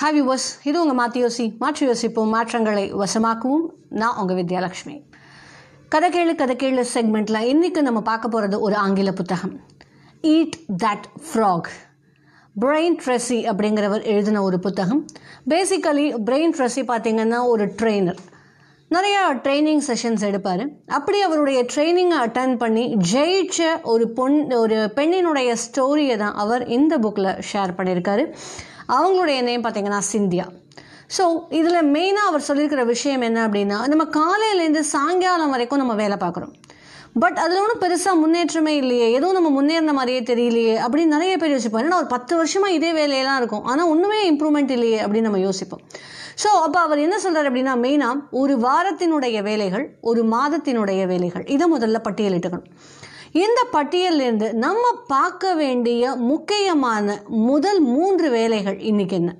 ஹாவி was இது உங்கள் மாற்றி யோசி மாற்றி யோசிப்போம் மாற்றங்களை வசமாக்குவோம் நான் உங்கள் வித்யாலட்சுமி கதை கதகேளு செக்மெண்ட்டில் இன்றைக்கி நம்ம பார்க்க போகிறது ஒரு ஆங்கில புத்தகம் eat that frog Brian Tracy அப்படிங்கிறவர் எழுதின ஒரு புத்தகம் பேசிக்கலி பிரெயின் ட்ரெஸ்ஸி பார்த்திங்கன்னா ஒரு ட்ரெயினர் நிறையா ட்ரைனிங் செஷன்ஸ் எடுப்பார் அப்படி அவருடைய ட்ரைனிங்கை அட்டன் பண்ணி ஜெயிச்ச ஒரு பொன் ஒரு பெண்ணினுடைய ஸ்டோரியை தான் அவர் இந்த புக்கில் ஷேர் பண்ணியிருக்காரு அவங்களுடைய நேம் பார்த்தீங்கன்னா சிந்தியா ஸோ இதில் மெயினாக அவர் சொல்லியிருக்கிற விஷயம் என்ன அப்படின்னா நம்ம காலையிலேருந்து சாயங்காலம் வரைக்கும் நம்ம வேலை பார்க்குறோம் பட் அதில் ஒன்றும் பெருசாக முன்னேற்றமே இல்லையே எதுவும் நம்ம முன்னேறின மாதிரியே தெரியலையே அப்படின்னு நிறைய பேர் யோசிப்போம் ஏன்னா ஒரு பத்து வருஷமாக இதே வேலையெல்லாம் இருக்கும் ஆனால் ஒன்றுமே இம்ப்ரூவ்மெண்ட் இல்லையே அப்படின்னு நம்ம யோசிப்போம் ஸோ அப்போ அவர் என்ன சொல்கிறார் அப்படின்னா மெயினாக ஒரு வாரத்தினுடைய வேலைகள் ஒரு மாதத்தினுடைய வேலைகள் இதை முதல்ல பட்டியலிட்டுக்கணும் இந்த பட்டியலிருந்து நம்ம பார்க்க வேண்டிய முக்கியமான முதல் மூன்று வேலைகள் இன்னைக்கு என்ன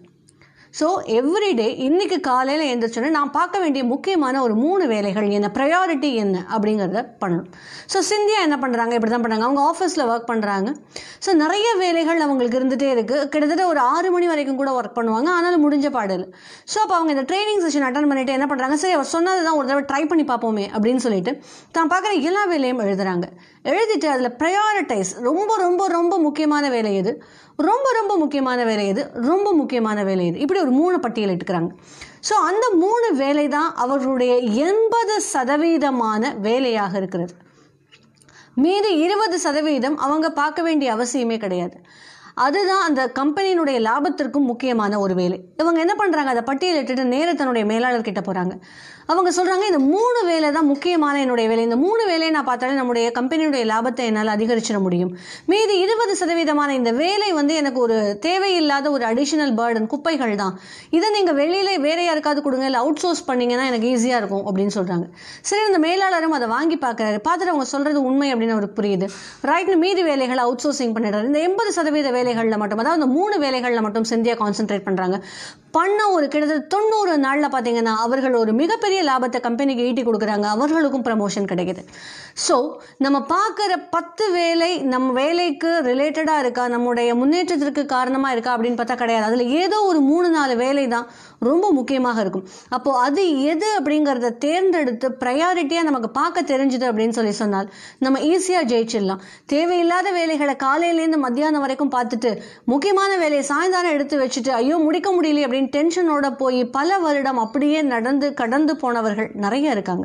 ஸோ எவ்ரிடே இன்றைக்கி காலையில் எழுந்திரிச்சோன்னே நான் பார்க்க வேண்டிய முக்கியமான ஒரு மூணு வேலைகள் என்ன ப்ரையாரிட்டி என்ன அப்படிங்கிறத பண்ணணும் ஸோ சிந்தியா என்ன பண்ணுறாங்க இப்படி தான் பண்ணுறாங்க அவங்க ஆஃபீஸில் ஒர்க் பண்ணுறாங்க ஸோ நிறைய வேலைகள் அவங்களுக்கு இருந்துகிட்டே இருக்குது கிட்டத்தட்ட ஒரு ஆறு மணி வரைக்கும் கூட ஒர்க் பண்ணுவாங்க ஆனாலும் முடிஞ்ச பாடல் ஸோ அப்போ அவங்க இந்த ட்ரைனிங் செஷன் அட்டன் பண்ணிவிட்டு என்ன பண்ணுறாங்க சரி அவர் சொன்னது தான் ஒரு தடவை ட்ரை பண்ணி பார்ப்போமே அப்படின்னு சொல்லிட்டு தான் பார்க்குற எல்லா வேலையும் எழுதுகிறாங்க எழுதிட்டு அதில் ப்ரையாரிட்டைஸ் ரொம்ப ரொம்ப ரொம்ப முக்கியமான வேலை எது ரொம்ப ரொம்ப முக்கியமான வேலை எது ரொம்ப முக்கியமான வேலை எது இப்படி சொல்லி ஒரு மூணு பட்டியல் எடுக்கிறாங்க ஸோ அந்த மூணு வேலை தான் அவர்களுடைய எண்பது சதவீதமான வேலையாக இருக்கிறது மீது இருபது சதவீதம் அவங்க பார்க்க வேண்டிய அவசியமே கிடையாது அதுதான் அந்த கம்பெனியினுடைய லாபத்திற்கும் முக்கியமான ஒரு வேலை இவங்க என்ன பண்ணுறாங்க அதை பட்டியலிட்டுட்டு நேர தன்னுடைய மேலாளர் கிட்ட போகிறாங்க அவங்க சொல்கிறாங்க இந்த மூணு வேலை தான் முக்கியமான என்னுடைய வேலை இந்த மூணு வேலையை நான் பார்த்தாலே நம்முடைய கம்பெனியுடைய லாபத்தை என்னால் அதிகரிச்சிட முடியும் மீதி இருபது சதவீதமான இந்த வேலை வந்து எனக்கு ஒரு தேவையில்லாத ஒரு அடிஷனல் பேர்டன் குப்பைகள் தான் இதை நீங்கள் வெளியில வேற யாருக்காவது கொடுங்க இல்லை அவுட் சோர்ஸ் பண்ணிங்கன்னா எனக்கு ஈஸியாக இருக்கும் அப்படின்னு சொல்கிறாங்க சரி இந்த மேலாளரும் அதை வாங்கி பார்க்குறாரு பார்த்துட்டு அவங்க சொல்கிறது உண்மை அப்படின்னு அவருக்கு புரியுது ரைட்னு மீதி வேலைகளை அவுட் சோர்சிங் பண்ணிடுறாரு இந்த எண்பது சதவீத வேலைகளில் மட்டும் அதாவது அந்த மூணு வேலைகளில் மட்டும் சிந்தியா கான்சென்ட்ரேட் பண்ணுறாங்க பண்ண ஒரு கிட்டத்தட்ட தொண்ணூறு நாளில் பார்த்தீங்கன்னா அவர்கள் ஒரு மிகப்பெரிய லாபத்தை கம்பெனிக்கு ஈட்டி கொடுக்குறாங்க அவர்களுக்கும் ப்ரமோஷன் கிடைக்குது ஸோ நம்ம பார்க்குற பத்து வேலை நம் வேலைக்கு ரிலேட்டடாக இருக்கா நம்முடைய முன்னேற்றத்திற்கு காரணமாக இருக்கா அப்படின்னு பார்த்தா கிடையாது அதில் ஏதோ ஒரு மூணு நாலு வேலை தான் ரொம்ப முக்கியமாக இருக்கும் அப்போது அது எது அப்படிங்கிறத தேர்ந்தெடுத்து ப்ரையாரிட்டியாக நமக்கு பார்க்க தெரிஞ்சுது அப்படின்னு சொல்லி சொன்னால் நம்ம ஈஸியாக ஜெயிச்சிடலாம் தேவையில்லாத வேலைகளை காலையிலேருந்து மத்தியானம் வரைக்கும் பார்த்துட்டு முக்கியமான வேலையை சாயந்தானம் எடுத்து வச்சுட்டு ஐயோ முடிக்க முடியல அப்படின்னு அப்படின்னு டென்ஷனோட போய் பல வருடம் அப்படியே நடந்து கடந்து போனவர்கள் நிறைய இருக்காங்க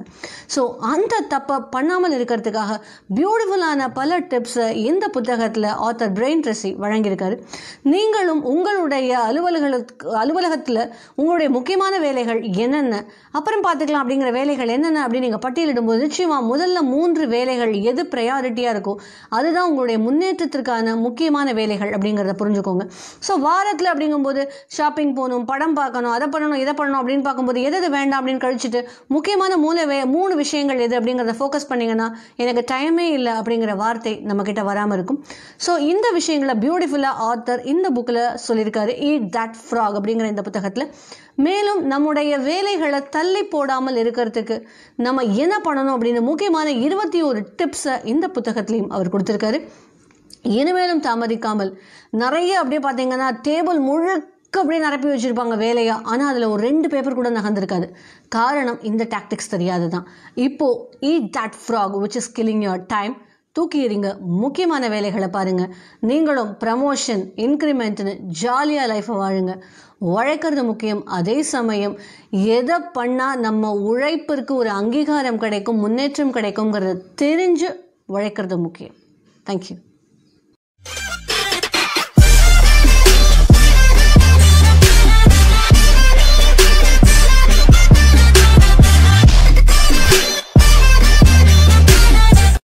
ஸோ அந்த தப்பை பண்ணாமல் இருக்கிறதுக்காக பியூட்டிஃபுல்லான பல டிப்ஸை இந்த புத்தகத்தில் ஆத்தர் பிரெயின் ட்ரெஸ்ஸி வழங்கியிருக்காரு நீங்களும் உங்களுடைய அலுவலகத்துக்கு அலுவலகத்தில் உங்களுடைய முக்கியமான வேலைகள் என்னென்ன அப்புறம் பார்த்துக்கலாம் அப்படிங்கிற வேலைகள் என்னென்ன அப்படின்னு நீங்கள் பட்டியலிடும்போது நிச்சயமாக முதல்ல மூன்று வேலைகள் எது ப்ரையாரிட்டியாக இருக்கோ அதுதான் உங்களுடைய முன்னேற்றத்திற்கான முக்கியமான வேலைகள் அப்படிங்கிறத புரிஞ்சுக்கோங்க ஸோ வாரத்தில் அப்படிங்கும்போது ஷாப்பிங் போகணும் பார்க்கணும் படம் பார்க்கணும் அதை பண்ணணும் இதை பண்ணணும் அப்படின்னு பார்க்கும்போது எது எது வேண்டாம் அப்படின்னு கழிச்சிட்டு முக்கியமான மூணு வே மூணு விஷயங்கள் எது அப்படிங்கிறத ஃபோக்கஸ் பண்ணிங்கன்னா எனக்கு டைமே இல்லை அப்படிங்கிற வார்த்தை நம்மக்கிட்ட வராமல் இருக்கும் ஸோ இந்த விஷயங்களை பியூட்டிஃபுல்லாக ஆத்தர் இந்த புக்கில் சொல்லியிருக்காரு ஈட் தட் ஃப்ராக் அப்படிங்கிற இந்த புத்தகத்தில் மேலும் நம்முடைய வேலைகளை தள்ளி போடாமல் இருக்கிறதுக்கு நம்ம என்ன பண்ணணும் அப்படின்னு முக்கியமான இருபத்தி ஒரு டிப்ஸை இந்த புத்தகத்துலேயும் அவர் கொடுத்துருக்காரு இனிமேலும் தாமதிக்காமல் நிறைய அப்படியே பார்த்தீங்கன்னா டேபிள் முழுக்க டக்கு அப்படியே நிரப்பி வச்சுருப்பாங்க வேலையாக ஆனால் அதில் ஒரு ரெண்டு பேப்பர் கூட நகர்ந்துருக்காது காரணம் இந்த டாக்டிக்ஸ் தெரியாது தான் இப்போது eat that frog which is killing your time தூக்கி எறிங்க முக்கியமான வேலைகளை பாருங்கள் நீங்களும் ப்ரமோஷன் இன்க்ரிமெண்ட்டுன்னு ஜாலியாக லைஃப்பை வாழுங்க உழைக்கிறது முக்கியம் அதே சமயம் எதை பண்ணால் நம்ம உழைப்பிற்கு ஒரு அங்கீகாரம் கிடைக்கும் முன்னேற்றம் கிடைக்குங்கிறத தெரிஞ்சு உழைக்கிறது முக்கியம் தேங்க்யூ